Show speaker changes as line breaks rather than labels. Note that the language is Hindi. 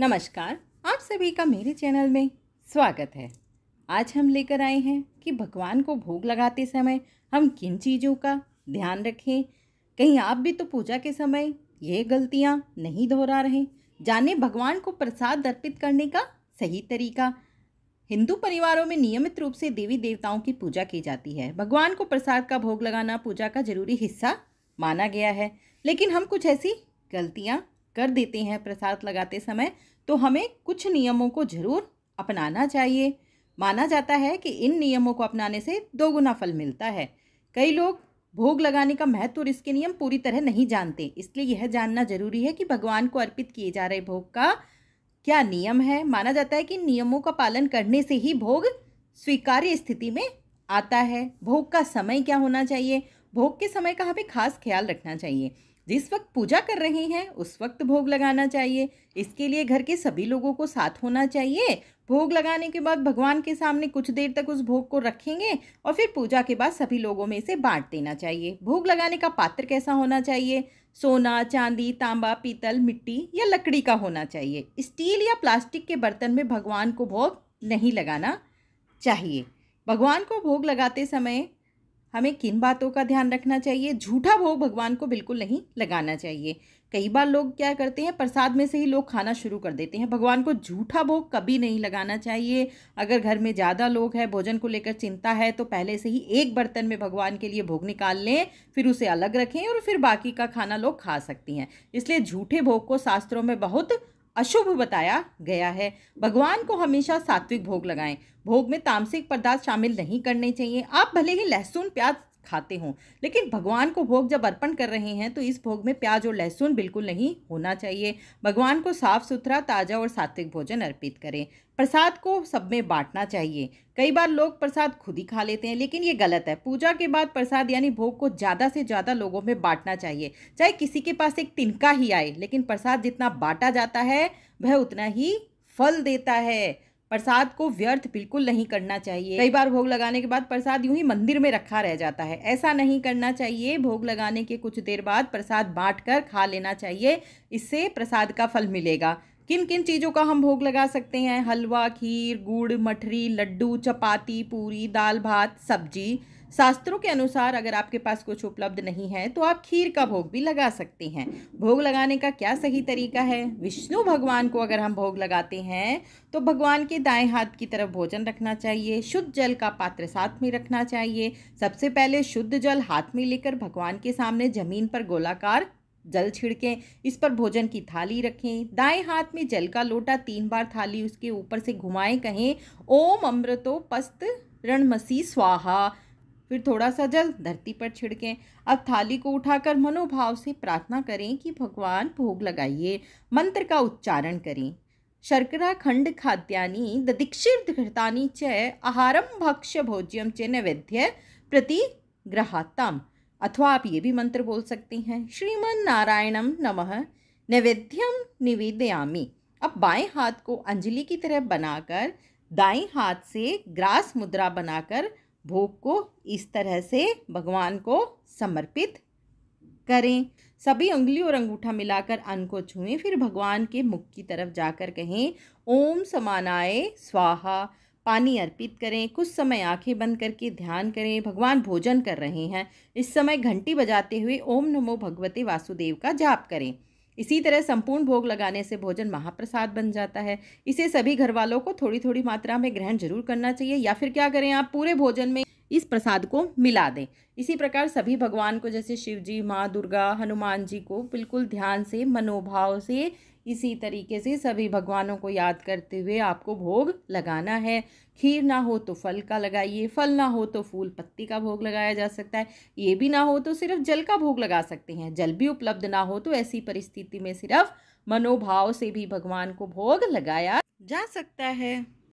नमस्कार आप सभी का मेरे चैनल में स्वागत है आज हम लेकर आए हैं कि भगवान को भोग लगाते समय हम किन चीज़ों का ध्यान रखें कहीं आप भी तो पूजा के समय ये गलतियाँ नहीं दोहरा रहे जाने भगवान को प्रसाद अर्पित करने का सही तरीका हिंदू परिवारों में नियमित रूप से देवी देवताओं की पूजा की जाती है भगवान को प्रसाद का भोग लगाना पूजा का जरूरी हिस्सा माना गया है लेकिन हम कुछ ऐसी गलतियाँ कर देते हैं प्रसाद लगाते समय तो हमें कुछ नियमों को जरूर अपनाना चाहिए माना जाता है कि इन नियमों को अपनाने से दोगुना फल मिलता है कई लोग भोग लगाने का महत्व और इसके नियम पूरी तरह नहीं जानते इसलिए यह जानना जरूरी है कि भगवान को अर्पित किए जा रहे भोग का क्या नियम है माना जाता है कि नियमों का पालन करने से ही भोग स्वीकार्य स्थिति में आता है भोग का समय क्या होना चाहिए भोग के समय का हमें खास ख्याल रखना चाहिए जिस वक्त पूजा कर रहे हैं उस वक्त भोग लगाना चाहिए इसके लिए घर के सभी लोगों को साथ होना चाहिए भोग लगाने के बाद भगवान के सामने कुछ देर तक उस भोग को रखेंगे और फिर पूजा के बाद सभी लोगों में इसे बांट देना चाहिए भोग लगाने का पात्र कैसा होना चाहिए सोना चांदी तांबा पीतल मिट्टी या लकड़ी का होना चाहिए स्टील या प्लास्टिक के बर्तन में भगवान को भोग नहीं लगाना चाहिए भगवान को भोग लगाते समय हमें किन बातों का ध्यान रखना चाहिए झूठा भोग भगवान को बिल्कुल नहीं लगाना चाहिए कई बार लोग क्या करते हैं प्रसाद में से ही लोग खाना शुरू कर देते हैं भगवान को झूठा भोग कभी नहीं लगाना चाहिए अगर घर में ज़्यादा लोग हैं भोजन को लेकर चिंता है तो पहले से ही एक बर्तन में भगवान के लिए भोग निकाल लें फिर उसे अलग रखें और फिर बाकी का खाना लोग खा सकती हैं इसलिए झूठे भोग को शास्त्रों में बहुत अशुभ बताया गया है भगवान को हमेशा सात्विक भोग लगाएं भोग में तामसिक पदार्थ शामिल नहीं करने चाहिए आप भले ही लहसुन प्याज खाते हों लेकिन भगवान को भोग जब अर्पण कर रहे हैं तो इस भोग में प्याज और लहसुन बिल्कुल नहीं होना चाहिए भगवान को साफ सुथरा ताज़ा और सात्विक भोजन अर्पित करें प्रसाद को सब में बांटना चाहिए कई बार लोग प्रसाद खुद ही खा लेते हैं लेकिन ये गलत है पूजा के बाद प्रसाद यानी भोग को ज़्यादा से ज़्यादा लोगों में बांटना चाहिए चाहे किसी के पास एक तिनका ही आए लेकिन प्रसाद जितना बांटा जाता है वह उतना ही फल देता है प्रसाद को व्यर्थ बिल्कुल नहीं करना चाहिए कई बार भोग लगाने के बाद प्रसाद यूं ही मंदिर में रखा रह जाता है ऐसा नहीं करना चाहिए भोग लगाने के कुछ देर बाद प्रसाद बांट कर खा लेना चाहिए इससे प्रसाद का फल मिलेगा किन किन चीज़ों का हम भोग लगा सकते हैं हलवा खीर गुड़ मठरी लड्डू चपाती पूरी दाल भात सब्जी शास्त्रों के अनुसार अगर आपके पास कुछ उपलब्ध नहीं है तो आप खीर का भोग भी लगा सकते हैं भोग लगाने का क्या सही तरीका है विष्णु भगवान को अगर हम भोग लगाते हैं तो भगवान के दाएं हाथ की तरफ भोजन रखना चाहिए शुद्ध जल का पात्र साथ में रखना चाहिए सबसे पहले शुद्ध जल हाथ में लेकर भगवान के सामने ज़मीन पर गोलाकार जल छिड़कें इस पर भोजन की थाली रखें दाएं हाथ में जल का लोटा तीन बार थाली उसके ऊपर से घुमाएं कहें ओम अमृतो पस्त रणमसी स्वाहा फिर थोड़ा सा जल धरती पर छिड़कें अब थाली को उठाकर मनोभाव से प्रार्थना करें कि भगवान भोग लगाइए मंत्र का उच्चारण करें शर्करा खंड खाद्यानि ददीक्षिर घृतानि च आहारम भक्ष्य भोज्यम च नैवेद्य प्रति ग्रहाताम अथवा आप ये भी मंत्र बोल सकते हैं श्रीमन नारायणम नमः नैवेद्यम निवेदयामी अब बाएं हाथ को अंजलि की तरह बनाकर दाएं हाथ से ग्रास मुद्रा बनाकर भोग को इस तरह से भगवान को समर्पित करें सभी उंगली और अंगूठा मिलाकर अन्न को छुएं फिर भगवान के मुख की तरफ जाकर कहें ओम समानाए स्वाहा पानी अर्पित करें कुछ समय आंखें बंद करके ध्यान करें भगवान भोजन कर रहे हैं इस समय घंटी बजाते हुए ओम नमो भगवते वासुदेव का जाप करें इसी तरह संपूर्ण भोग लगाने से भोजन महाप्रसाद बन जाता है इसे सभी घर वालों को थोड़ी थोड़ी मात्रा में ग्रहण जरूर करना चाहिए या फिर क्या करें आप पूरे भोजन में इस प्रसाद को मिला दें इसी प्रकार सभी भगवान को जैसे शिव जी माँ दुर्गा हनुमान जी को बिल्कुल ध्यान से मनोभाव से इसी तरीके से सभी भगवानों को याद करते हुए आपको भोग लगाना है खीर ना हो तो फल का लगाइए फल ना हो तो फूल पत्ती का भोग लगाया जा सकता है ये भी ना हो तो सिर्फ जल का भोग लगा सकते हैं जल भी उपलब्ध ना हो तो ऐसी परिस्थिति में सिर्फ मनोभाव से भी भगवान को भोग लगाया जा सकता है